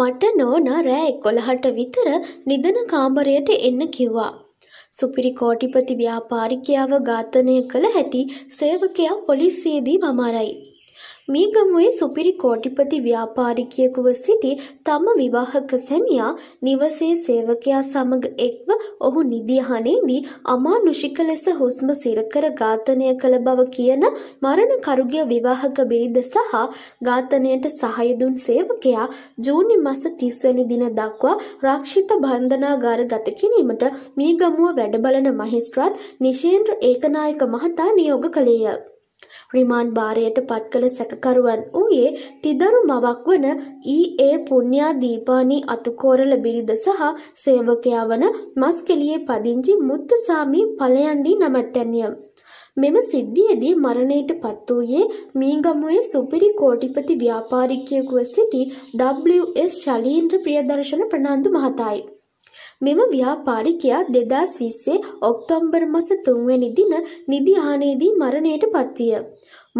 මට නෝනා රෑ එකොළහට විතර නිදන කාමරයට එන්න කිව්වා. සුපිරි කෝටිපති ව්‍යාපාරිකයාව ඝාතනය කළ හැටි සේවකයා පොලිසියේදී මම අරයි. මීගමුවේ සුපිරි කෝටිපති ව්‍යාපාරිකයෙකුව සිටි තම විවාහක සැමියා නිවසේ සේවකයා සමග එක්ව ඔහු නිදිහනේදී අමානුෂික ලෙස හුස්ම සිරකර ඝාතනය කළ බව කියන මරණ කරුගේ විවාහක බිරිඳ සහ ඝාතනයට සහාය දුන් සේවකයා ජූනි මාස 30 වෙනි දින දක්වා රක්ෂිත බන්ධනාගාර ගත කිරීමට මීගමුව වැඩබලන මහේස්ත්‍රාත් නිශේන්ද්‍ර ඒකනායක මහතා නියෝග කළේය. රිමාන්ඩ් භාරයට පත්කළ සැකකරුවන් වූයේ තිදරු මවක් වන ඊ.ඒ. පුණ්‍යාදීපානී අතුකෝරල බිරිඳ සහ සේවකයා වන මස්කෙලියේ පදිංචි මුත්තුසාමි පලයන්ඩි නමැත්තැන්ය. මෙම සිද්ධියේදී මරණයට පත් වූයේ මීගමුවේ සුපිරි කෝටිපති ව්‍යාපාරිකයෙකුව සිටි ඩබ්ලිව්.එස්. ශලීන්ද්‍ර ප්‍රියදර්ශන ප්‍රනාන්දු මහතායි. මෙම ව්‍යාපාරිකයා දෙදස් විස්සේ ඔක්තෝම්බර් මස තුන්වැනි දින නිදිහානේදී මරණයට පත්විය.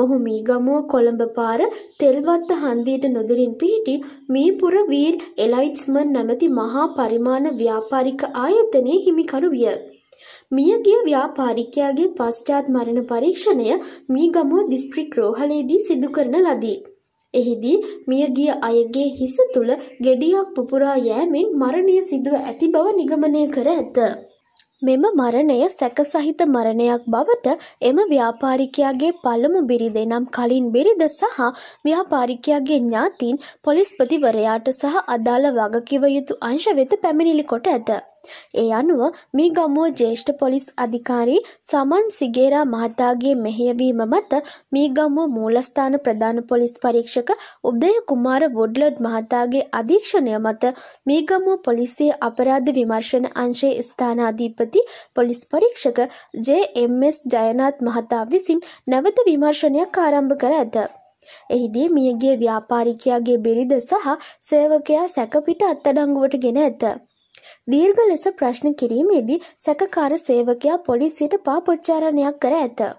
මොහු මීගමුව කොළඹ පාර තෙල්වත්ත හන්දියට නොදුරින් පිහිටි මීපුර වීර් එලයිට්ස්මන් නැමැති මහා පරිමාණ ව්‍යාපාරික ආයතනයේ හිමිකරු විය. මියගිය ව්‍යාපාරිකයාගේ පශ්චාත් මරණ පරීක්ෂණය මීගමුව දිස්ත්‍රික් රෝහලේදී සිදු කරන ලදී. එහිදී මියගිය අයගේ හිස තුළ ගෙඩියක් පුපුරා යෑමෙන් මරණය සිදුව ඇති බව නිගමනය කර ඇත. මෙම මරණය සැක සහිත මරණයක් බවට එම ව්‍යාපාරිකයාගේ පළමු බිරිදේ නම් කලින් බිරිද සහ ව්‍යාපාරිකයාගේ ඥාතීන් පොලිස්පතිවරයාට සහ අදාළ වගකිව යුතු අංශ වෙත පැමිණිලි කොට ඇත. ඒ අනුව මේ ගමුව ජේෂ්ඨ පොලිස් අධිකාරී සමන් සිගේරා මහතාගේ මෙහෙයවීම මත මේ ගමුව මූලස්ථාන ප්‍රධාන පොලිස් පරීක්ෂක උදය කුමාර වොඩ්ලඩ් මහතාගේ අධීක්ෂණය මත මේ ගමුව පොලිසිය අපරාධ විමර්ශන අංශයේ ස්ථානාධිපති අගමැති පොලිස් පරීක්ෂක ජේ.එම්.එස්. ජයනාත් මහතා විසින් නැවත විමර්ශනයක් ආරම්භ කර ඇත. එහිදී මියගිය ව්‍යාපාරිකයාගේ බිරිඳ සහ සේවකයා සැකපිට අත්අඩංගුවට ගෙන ඇත. දීර්ඝ ලෙස ප්‍රශ්න කිරීමේදී සැකකාර සේවකයා පොලිසියට පාපොච්චාරණයක් කර ඇත.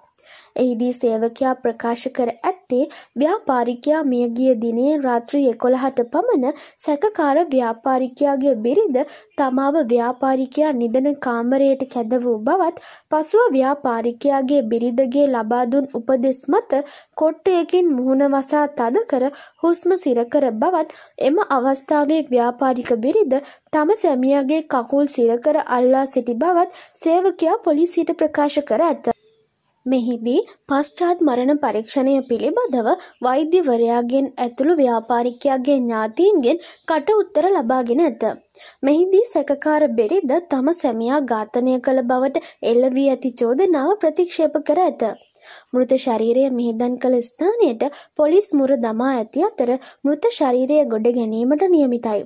එහිදී සේවකයා ප්‍රකාශ කර ඇත්තේ ව්‍යාපාරිකයා මියගිය දිනේ රාත්‍රී 11ට පමණ සැකකාර ව්‍යාපාරිකයාගේ බිරිඳ තමාව ව්‍යාපාරිකයා නිදන කාමරයට කැඳ වූ බවත් පසුව ව්‍යාපාරිකයාගේ බිරිඳගේ ලබා දුන් උපදෙස් මත කොට්ටයකින් මුහුණ වසා තද කර හුස්ම සිර කර බවත් එම අවස්ථාවේ ව්‍යාපාරික බිරිඳ තම සැමියාගේ කකුල් සිර කර අල්ලා සිටි බවත් සේවකයා පොලිසියට ප්‍රකාශ කර ඇත. මෙහිදී පශ්චාත් මරණ පරීක්ෂණය පිළිබඳව වෛද්‍යවරයාගෙන් ඇතුළු ව්‍යාපාරිකයාගේ ඥාතීන්ගෙන් කට උත්තර ලබාගෙන ඇත. මෙහිදී සැකකාර බෙරිද තම සැමියා ඝාතනය කළ බවට එල්ල වී ඇති චෝදනාව ප්‍රතික්ෂේප කර ඇත. මෘත ශරීරය මිහිදන් කළ ස්ථානයට පොලිස් මුර දමා ඇති අතර මෘත ශරීරය ගොඩ ගැනීමට නියමිතයි.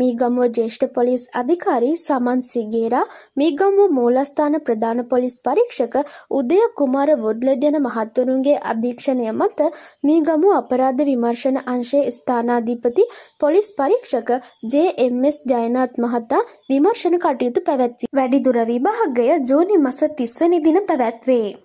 මීගමුව ජ්‍යෙෂ්ඨ පොලිස් අධිකාරී සමන් සිගේරා මීගමුව මූලස්ථාන ප්‍රධාන පොලිස් පරීක්ෂක උදය කුමාර වුඩ්ලඩ් යන මහත්වරුන්ගේ අධීක්ෂණය මත මීගමුව අපරාධ විමර්ශන අංශයේ ස්ථානාධිපති පොලිස් පරීක්ෂක ජේ.එම්.එස්. ජයනාත් මහතා විමර්ශන කටයුතු පැවැත්වී වැඩිදුර විභාගය ජූනි මස 30 වැනි දින පැවැත්වේ.